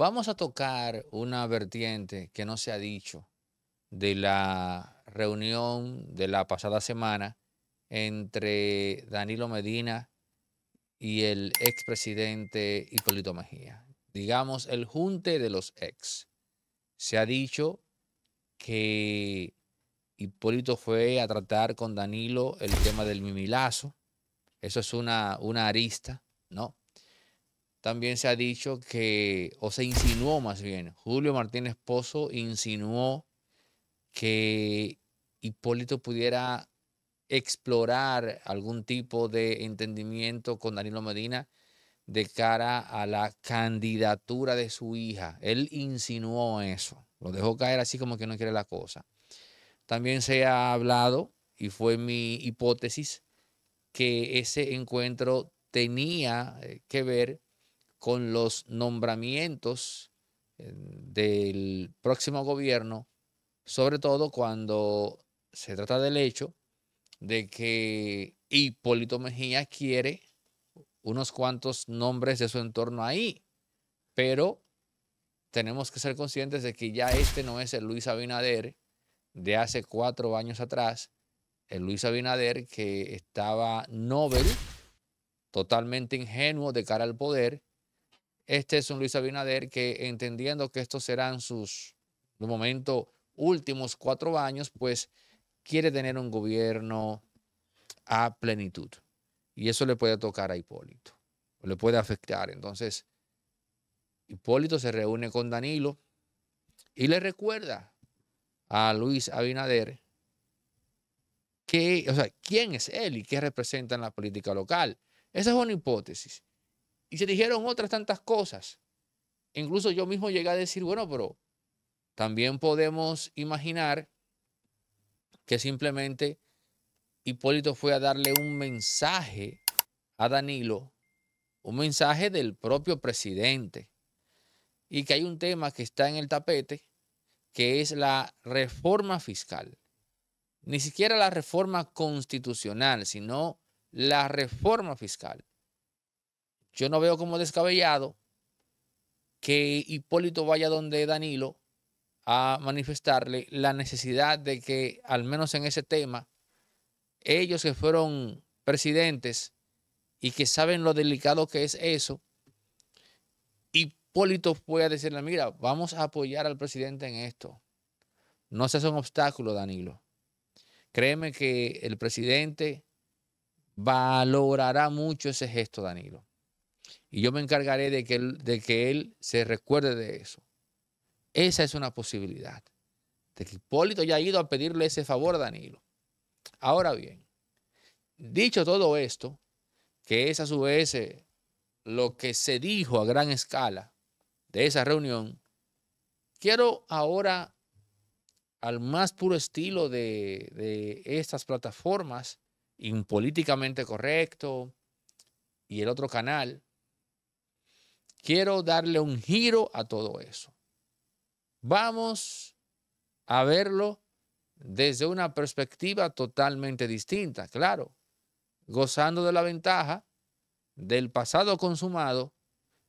Vamos a tocar una vertiente que no se ha dicho de la reunión de la pasada semana entre Danilo Medina y el expresidente Hipólito Mejía. Digamos, el junte de los ex. Se ha dicho que Hipólito fue a tratar con Danilo el tema del mimilazo. Eso es una, una arista, ¿no? también se ha dicho que, o se insinuó más bien, Julio Martínez Pozo insinuó que Hipólito pudiera explorar algún tipo de entendimiento con Danilo Medina de cara a la candidatura de su hija. Él insinuó eso, lo dejó caer así como que no quiere la cosa. También se ha hablado, y fue mi hipótesis, que ese encuentro tenía eh, que ver con los nombramientos eh, del próximo gobierno, sobre todo cuando se trata del hecho de que Hipólito Mejía quiere unos cuantos nombres de su entorno ahí, pero tenemos que ser conscientes de que ya este no es el Luis Abinader de hace cuatro años atrás, el Luis Abinader que estaba Nobel, totalmente ingenuo de cara al poder, este es un Luis Abinader que entendiendo que estos serán sus, de momento, últimos cuatro años, pues quiere tener un gobierno a plenitud. Y eso le puede tocar a Hipólito, le puede afectar. Entonces, Hipólito se reúne con Danilo y le recuerda a Luis Abinader que, o sea, quién es él y qué representa en la política local. Esa es una hipótesis. Y se dijeron otras tantas cosas. Incluso yo mismo llegué a decir, bueno, pero también podemos imaginar que simplemente Hipólito fue a darle un mensaje a Danilo, un mensaje del propio presidente, y que hay un tema que está en el tapete, que es la reforma fiscal. Ni siquiera la reforma constitucional, sino la reforma fiscal. Yo no veo como descabellado que Hipólito vaya donde Danilo a manifestarle la necesidad de que, al menos en ese tema, ellos que fueron presidentes y que saben lo delicado que es eso, Hipólito pueda decirle, mira, vamos a apoyar al presidente en esto. No seas un obstáculo, Danilo. Créeme que el presidente valorará mucho ese gesto, Danilo y yo me encargaré de que él, de que él se recuerde de eso. Esa es una posibilidad, de que Hipólito ya ha ido a pedirle ese favor a Danilo. Ahora bien, dicho todo esto, que es a su vez eh, lo que se dijo a gran escala de esa reunión, quiero ahora, al más puro estilo de, de estas plataformas, impolíticamente correcto y el otro canal, quiero darle un giro a todo eso. Vamos a verlo desde una perspectiva totalmente distinta, claro, gozando de la ventaja del pasado consumado,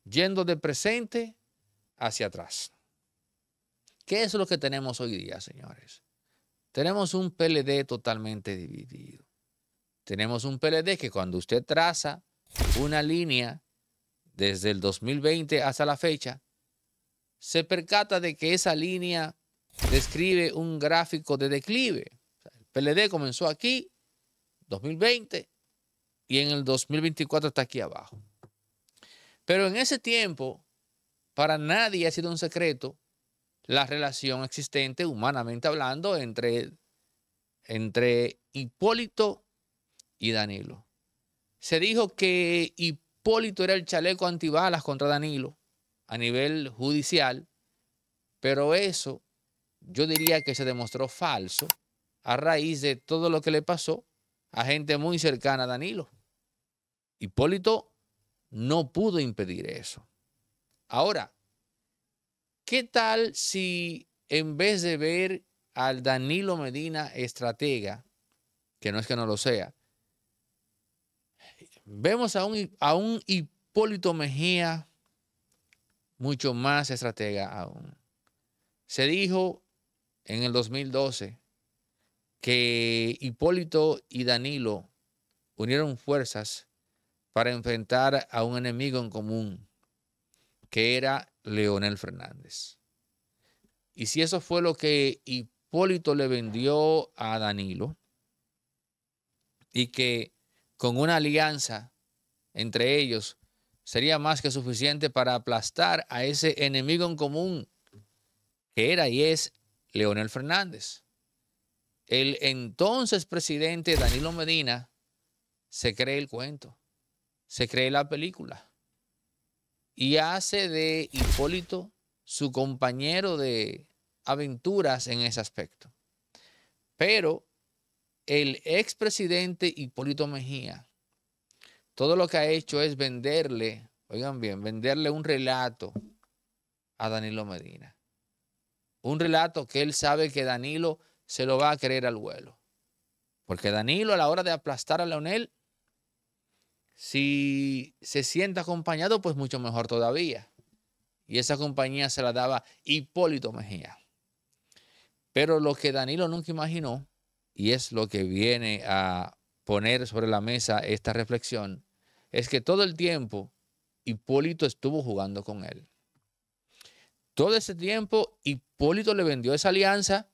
yendo de presente hacia atrás. ¿Qué es lo que tenemos hoy día, señores? Tenemos un PLD totalmente dividido. Tenemos un PLD que cuando usted traza una línea desde el 2020 hasta la fecha, se percata de que esa línea describe un gráfico de declive. el PLD comenzó aquí, 2020, y en el 2024 está aquí abajo. Pero en ese tiempo, para nadie ha sido un secreto la relación existente, humanamente hablando, entre, entre Hipólito y Danilo. Se dijo que Hipólito Hipólito era el chaleco antibalas contra Danilo a nivel judicial, pero eso yo diría que se demostró falso a raíz de todo lo que le pasó a gente muy cercana a Danilo. Hipólito no pudo impedir eso. Ahora, ¿qué tal si en vez de ver al Danilo Medina estratega, que no es que no lo sea, Vemos a un, Hipólito Mejía mucho más estratega aún. Se dijo en el 2012 que Hipólito y Danilo unieron fuerzas para enfrentar a un enemigo en común, que era Leonel Fernández. Y si eso fue lo que Hipólito le vendió a Danilo, y que con una alianza entre ellos sería más que suficiente para aplastar a ese enemigo en común que era y es Leonel Fernández. El entonces presidente Danilo Medina se cree el cuento, se cree la película y hace de Hipólito su compañero de aventuras en ese aspecto. Pero el expresidente Hipólito Mejía todo lo que ha hecho es venderle, oigan bien, venderle un relato a Danilo Medina. Un relato que él sabe que Danilo se lo va a creer al vuelo. Porque Danilo a la hora de aplastar a Leonel, si se sienta acompañado, pues mucho mejor todavía. Y esa compañía se la daba Hipólito Mejía. Pero lo que Danilo nunca imaginó y es lo que viene a poner sobre la mesa esta reflexión, es que todo el tiempo Hipólito estuvo jugando con él. Todo ese tiempo Hipólito le vendió esa alianza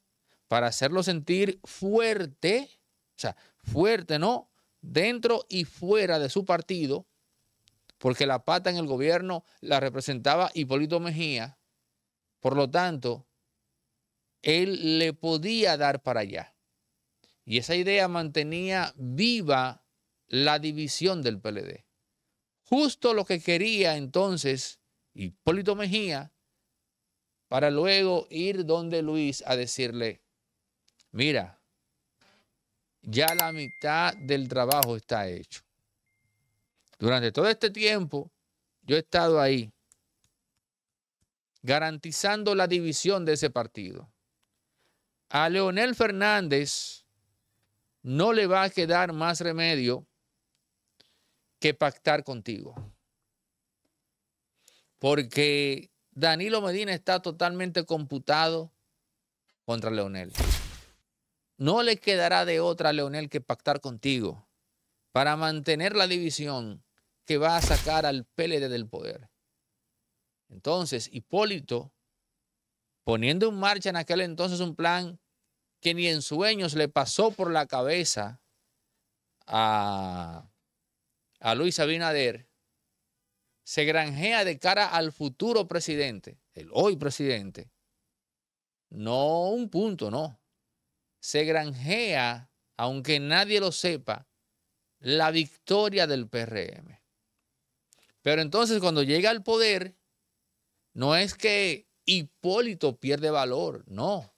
para hacerlo sentir fuerte, o sea, fuerte, ¿no? Dentro y fuera de su partido, porque la pata en el gobierno la representaba Hipólito Mejía, por lo tanto, él le podía dar para allá. Y esa idea mantenía viva la división del PLD. Justo lo que quería entonces Hipólito Mejía para luego ir donde Luis a decirle, mira, ya la mitad del trabajo está hecho. Durante todo este tiempo yo he estado ahí garantizando la división de ese partido. A Leonel Fernández no le va a quedar más remedio que pactar contigo. Porque Danilo Medina está totalmente computado contra Leonel. No le quedará de otra a Leonel que pactar contigo para mantener la división que va a sacar al PLD del poder. Entonces, Hipólito, poniendo en marcha en aquel entonces un plan que ni en sueños le pasó por la cabeza a, a Luis Abinader, se granjea de cara al futuro presidente, el hoy presidente. No un punto, no. Se granjea, aunque nadie lo sepa, la victoria del PRM. Pero entonces cuando llega al poder, no es que Hipólito pierde valor, no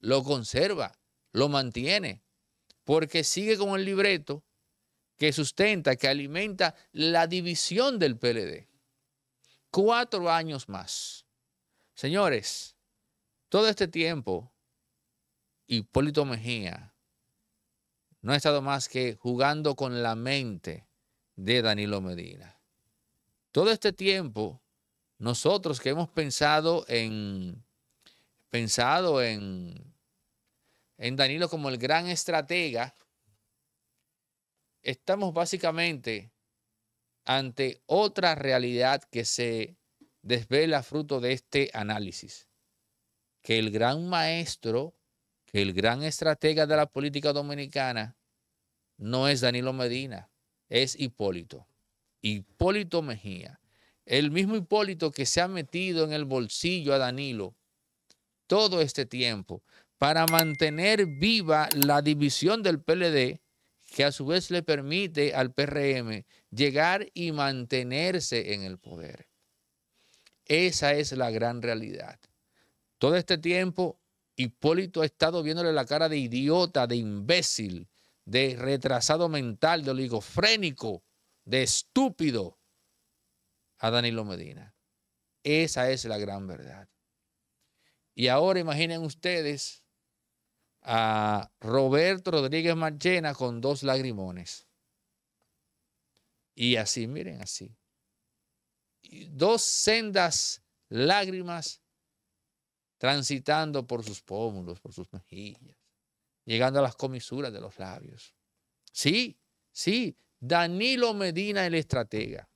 lo conserva, lo mantiene, porque sigue con el libreto que sustenta, que alimenta la división del PLD. Cuatro años más. Señores, todo este tiempo, Hipólito Mejía no ha estado más que jugando con la mente de Danilo Medina. Todo este tiempo, nosotros que hemos pensado en pensado en, en Danilo como el gran estratega, estamos básicamente ante otra realidad que se desvela fruto de este análisis, que el gran maestro, que el gran estratega de la política dominicana no es Danilo Medina, es Hipólito, Hipólito Mejía, el mismo Hipólito que se ha metido en el bolsillo a Danilo todo este tiempo para mantener viva la división del PLD, que a su vez le permite al PRM llegar y mantenerse en el poder. Esa es la gran realidad. Todo este tiempo, Hipólito ha estado viéndole la cara de idiota, de imbécil, de retrasado mental, de oligofrénico, de estúpido a Danilo Medina. Esa es la gran verdad. Y ahora imaginen ustedes a Roberto Rodríguez Marchena con dos lagrimones. Y así, miren, así. Dos sendas lágrimas transitando por sus pómulos, por sus mejillas, llegando a las comisuras de los labios. Sí, sí, Danilo Medina, el estratega.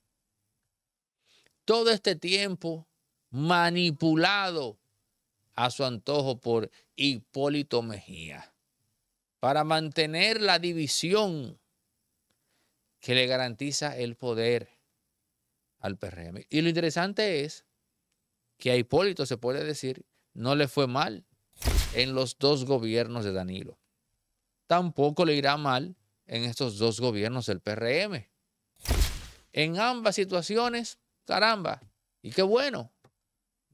Todo este tiempo manipulado a su antojo por Hipólito Mejía para mantener la división que le garantiza el poder al PRM. Y lo interesante es que a Hipólito se puede decir no le fue mal en los dos gobiernos de Danilo. Tampoco le irá mal en estos dos gobiernos del PRM. En ambas situaciones, caramba, y qué bueno,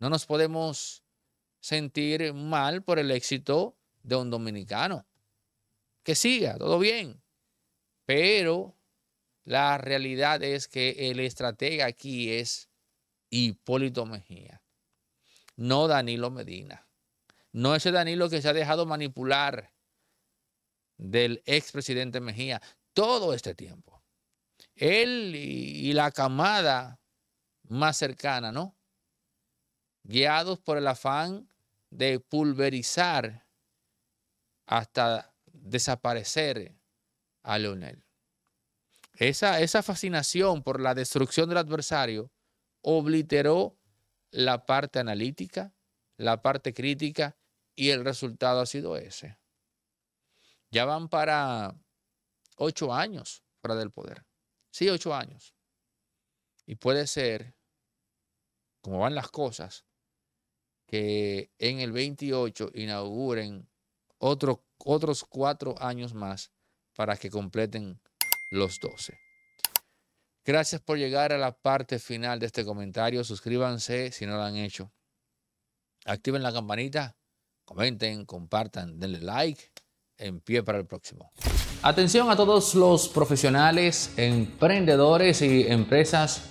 no nos podemos sentir mal por el éxito de un dominicano. Que siga, todo bien. Pero la realidad es que el estratega aquí es Hipólito Mejía, no Danilo Medina. No ese Danilo que se ha dejado manipular del expresidente Mejía todo este tiempo. Él y, la camada más cercana, ¿no? Guiados por el afán de pulverizar hasta desaparecer a Leonel. Esa, esa fascinación por la destrucción del adversario obliteró la parte analítica, la parte crítica y el resultado ha sido ese. Ya van para ocho años fuera del poder. Sí, ocho años. Y puede ser, como van las cosas, que en el 28 inauguren otros cuatro años más para que completen los 12. Gracias por llegar a la parte final de este comentario. Suscríbanse si no lo han hecho. Activen la campanita, comenten, compartan, denle like. En pie para el próximo. Atención a todos los profesionales, emprendedores y empresas